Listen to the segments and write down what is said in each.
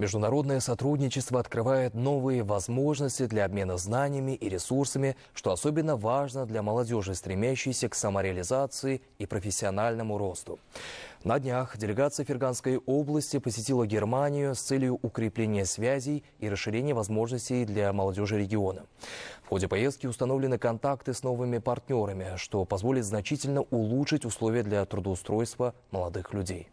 Международное сотрудничество открывает новые возможности для обмена знаниями и ресурсами, что особенно важно для молодежи, стремящейся к самореализации и профессиональному росту. На днях делегация Ферганской области посетила Германию с целью укрепления связей и расширения возможностей для молодежи региона. В ходе поездки установлены контакты с новыми партнерами, что позволит значительно улучшить условия для трудоустройства молодых людей.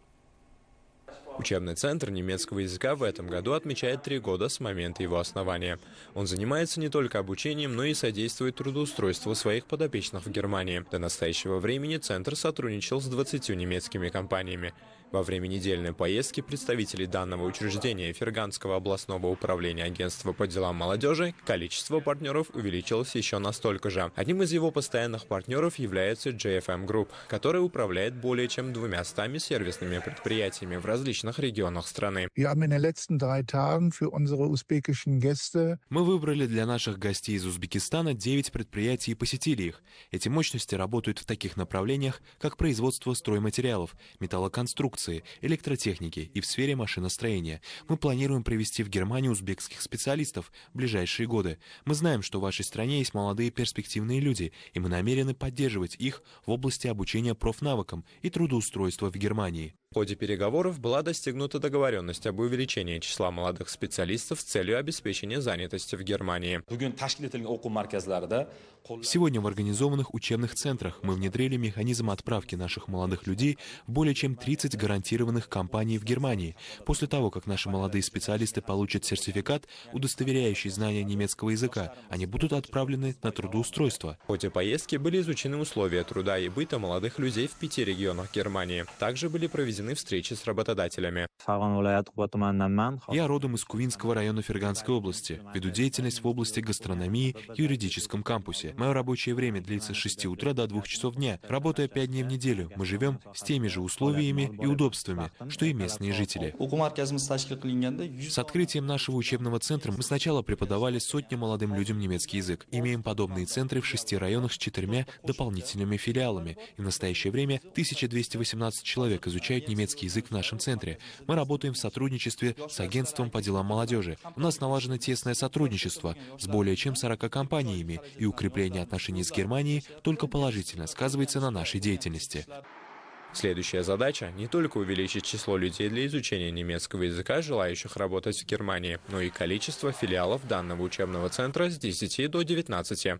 Учебный центр немецкого языка в этом году отмечает три года с момента его основания. Он занимается не только обучением, но и содействует трудоустройству своих подопечных в Германии. До настоящего времени центр сотрудничал с 20 немецкими компаниями. Во время недельной поездки представители данного учреждения Ферганского областного управления агентства по делам молодежи количество партнеров увеличилось еще настолько же. Одним из его постоянных партнеров является JFM Group, эм который управляет более чем двумя стами сервисными предприятиями в различных регионах страны. Мы выбрали для наших гостей из Узбекистана 9 предприятий и посетили их. Эти мощности работают в таких направлениях, как производство стройматериалов, металлоконструкции, конструкции, электротехники и в сфере машиностроения. Мы планируем привести в Германию узбекских специалистов в ближайшие годы. Мы знаем, что в вашей стране есть молодые перспективные люди, и мы намерены поддерживать их в области обучения профнавыкам и трудоустройства в Германии. В ходе переговоров была достигнута договоренность об увеличении числа молодых специалистов с целью обеспечения занятости в Германии. Сегодня в организованных учебных центрах мы внедрили механизм отправки наших молодых людей в более чем 30 городов гарантированных компаний в Германии, после того, как наши молодые специалисты получат сертификат, удостоверяющий знания немецкого языка, они будут отправлены на трудоустройство. В ходе поездки были изучены условия труда и быта молодых людей в пяти регионах Германии. Также были проведены встречи с работодателями. Я родом из Кувинского района Ферганской области. Веду деятельность в области гастрономии и юридическом кампусе. Мое рабочее время длится с 6 утра до 2 часов дня. Работая 5 дней в неделю, мы живем с теми же условиями и удобствами, что и местные жители. С открытием нашего учебного центра мы сначала преподавали сотни молодым людям немецкий язык. Имеем подобные центры в шести районах с четырьмя дополнительными филиалами. И в настоящее время 1218 человек изучают немецкий язык в нашем центре. Мы работаем в сотрудничестве с агентством по делам молодежи. У нас налажено тесное сотрудничество с более чем 40 компаниями, и укрепление отношений с Германией только положительно сказывается на нашей деятельности. Следующая задача – не только увеличить число людей для изучения немецкого языка, желающих работать в Германии, но и количество филиалов данного учебного центра с 10 до 19.